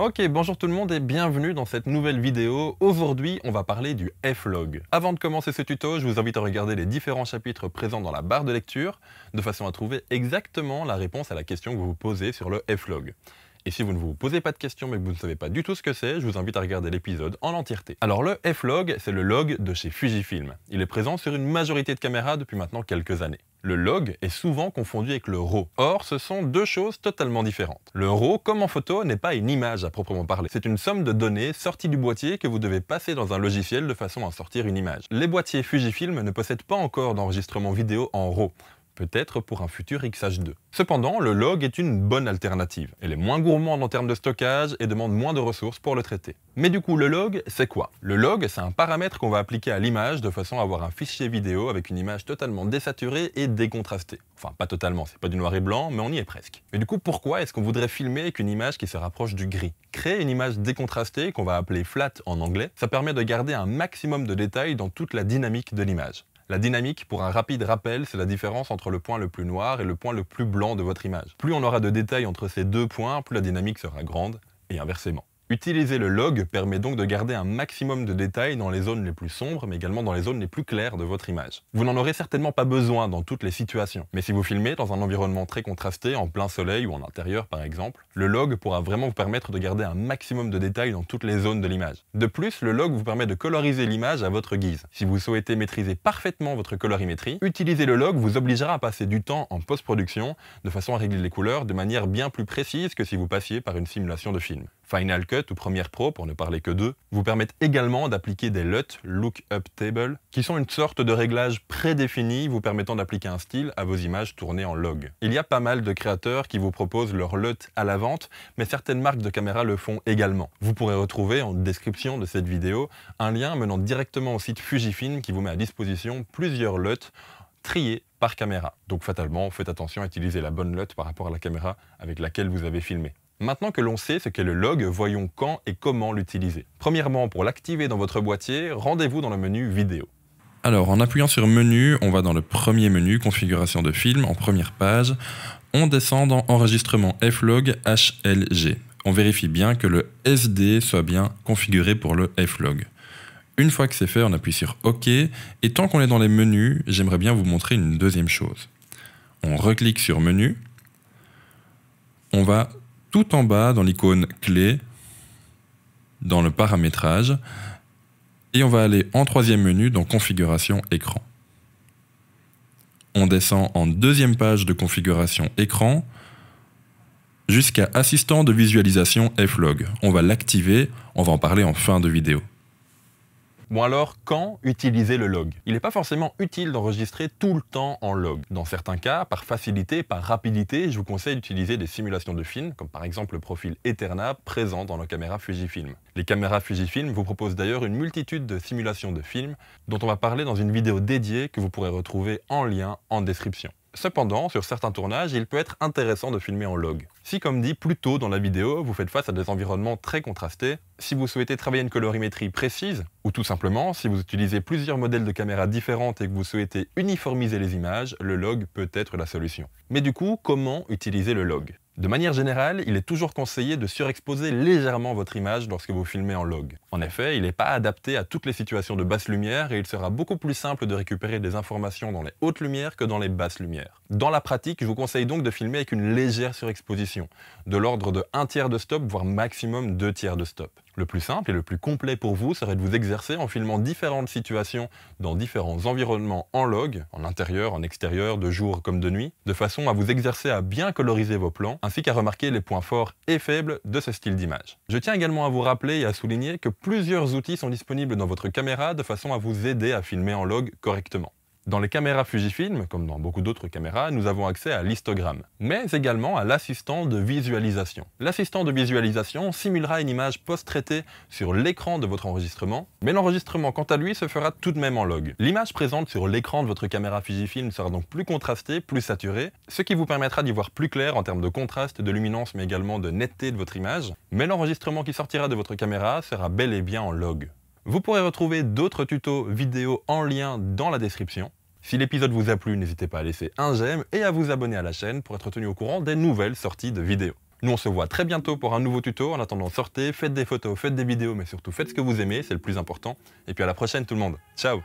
Ok, bonjour tout le monde et bienvenue dans cette nouvelle vidéo. Aujourd'hui, on va parler du F-Log. Avant de commencer ce tuto, je vous invite à regarder les différents chapitres présents dans la barre de lecture, de façon à trouver exactement la réponse à la question que vous vous posez sur le F-Log. Et si vous ne vous posez pas de questions mais que vous ne savez pas du tout ce que c'est, je vous invite à regarder l'épisode en entièreté. Alors le F-Log, c'est le log de chez Fujifilm. Il est présent sur une majorité de caméras depuis maintenant quelques années. Le log est souvent confondu avec le RAW. Or, ce sont deux choses totalement différentes. Le RAW, comme en photo, n'est pas une image à proprement parler. C'est une somme de données sorties du boîtier que vous devez passer dans un logiciel de façon à sortir une image. Les boîtiers Fujifilm ne possèdent pas encore d'enregistrement vidéo en RAW peut-être pour un futur XH2. Cependant, le log est une bonne alternative. Elle est moins gourmande en termes de stockage et demande moins de ressources pour le traiter. Mais du coup, le log, c'est quoi Le log, c'est un paramètre qu'on va appliquer à l'image de façon à avoir un fichier vidéo avec une image totalement désaturée et décontrastée. Enfin, pas totalement, c'est pas du noir et blanc, mais on y est presque. Mais du coup, pourquoi est-ce qu'on voudrait filmer avec une image qui se rapproche du gris Créer une image décontrastée, qu'on va appeler flat en anglais, ça permet de garder un maximum de détails dans toute la dynamique de l'image. La dynamique, pour un rapide rappel, c'est la différence entre le point le plus noir et le point le plus blanc de votre image. Plus on aura de détails entre ces deux points, plus la dynamique sera grande, et inversement. Utiliser le log permet donc de garder un maximum de détails dans les zones les plus sombres, mais également dans les zones les plus claires de votre image. Vous n'en aurez certainement pas besoin dans toutes les situations, mais si vous filmez dans un environnement très contrasté, en plein soleil ou en intérieur par exemple, le log pourra vraiment vous permettre de garder un maximum de détails dans toutes les zones de l'image. De plus, le log vous permet de coloriser l'image à votre guise. Si vous souhaitez maîtriser parfaitement votre colorimétrie, utiliser le log vous obligera à passer du temps en post-production, de façon à régler les couleurs de manière bien plus précise que si vous passiez par une simulation de film. Final Cut ou Premiere Pro, pour ne parler que d'eux, vous permettent également d'appliquer des LUT, Look Up Table, qui sont une sorte de réglage prédéfini vous permettant d'appliquer un style à vos images tournées en log. Il y a pas mal de créateurs qui vous proposent leurs LUT à la vente, mais certaines marques de caméras le font également. Vous pourrez retrouver en description de cette vidéo un lien menant directement au site Fujifilm qui vous met à disposition plusieurs LUT triés par caméra. Donc fatalement, faites attention à utiliser la bonne LUT par rapport à la caméra avec laquelle vous avez filmé. Maintenant que l'on sait ce qu'est le log, voyons quand et comment l'utiliser. Premièrement, pour l'activer dans votre boîtier, rendez-vous dans le menu Vidéo. Alors, en appuyant sur Menu, on va dans le premier menu, Configuration de film, en première page. On descend dans Enregistrement F-Log HLG. On vérifie bien que le SD soit bien configuré pour le F-Log. Une fois que c'est fait, on appuie sur OK. Et tant qu'on est dans les menus, j'aimerais bien vous montrer une deuxième chose. On reclique sur Menu. On va tout en bas dans l'icône clé, dans le paramétrage, et on va aller en troisième menu dans configuration écran. On descend en deuxième page de configuration écran jusqu'à assistant de visualisation log On va l'activer, on va en parler en fin de vidéo. Bon alors, quand utiliser le log Il n'est pas forcément utile d'enregistrer tout le temps en log. Dans certains cas, par facilité, par rapidité, je vous conseille d'utiliser des simulations de films, comme par exemple le profil Eterna présent dans la caméra Fujifilm. Les caméras Fujifilm vous proposent d'ailleurs une multitude de simulations de films dont on va parler dans une vidéo dédiée que vous pourrez retrouver en lien en description. Cependant, sur certains tournages, il peut être intéressant de filmer en log. Si, comme dit plus tôt dans la vidéo, vous faites face à des environnements très contrastés, si vous souhaitez travailler une colorimétrie précise, ou tout simplement, si vous utilisez plusieurs modèles de caméras différentes et que vous souhaitez uniformiser les images, le log peut être la solution. Mais du coup, comment utiliser le log de manière générale, il est toujours conseillé de surexposer légèrement votre image lorsque vous filmez en log. En effet, il n'est pas adapté à toutes les situations de basse lumière et il sera beaucoup plus simple de récupérer des informations dans les hautes lumières que dans les basses lumières. Dans la pratique, je vous conseille donc de filmer avec une légère surexposition, de l'ordre de 1 tiers de stop, voire maximum 2 tiers de stop. Le plus simple et le plus complet pour vous serait de vous exercer en filmant différentes situations dans différents environnements en log, en intérieur, en extérieur, de jour comme de nuit, de façon à vous exercer à bien coloriser vos plans, ainsi qu'à remarquer les points forts et faibles de ce style d'image. Je tiens également à vous rappeler et à souligner que plusieurs outils sont disponibles dans votre caméra de façon à vous aider à filmer en log correctement. Dans les caméras Fujifilm, comme dans beaucoup d'autres caméras, nous avons accès à l'histogramme, mais également à l'assistant de visualisation. L'assistant de visualisation simulera une image post-traitée sur l'écran de votre enregistrement, mais l'enregistrement quant à lui se fera tout de même en log. L'image présente sur l'écran de votre caméra Fujifilm sera donc plus contrastée, plus saturée, ce qui vous permettra d'y voir plus clair en termes de contraste, de luminance, mais également de netteté de votre image, mais l'enregistrement qui sortira de votre caméra sera bel et bien en log. Vous pourrez retrouver d'autres tutos vidéo en lien dans la description. Si l'épisode vous a plu, n'hésitez pas à laisser un j'aime et à vous abonner à la chaîne pour être tenu au courant des nouvelles sorties de vidéos. Nous on se voit très bientôt pour un nouveau tuto, en attendant sortez, faites des photos, faites des vidéos, mais surtout faites ce que vous aimez, c'est le plus important. Et puis à la prochaine tout le monde, ciao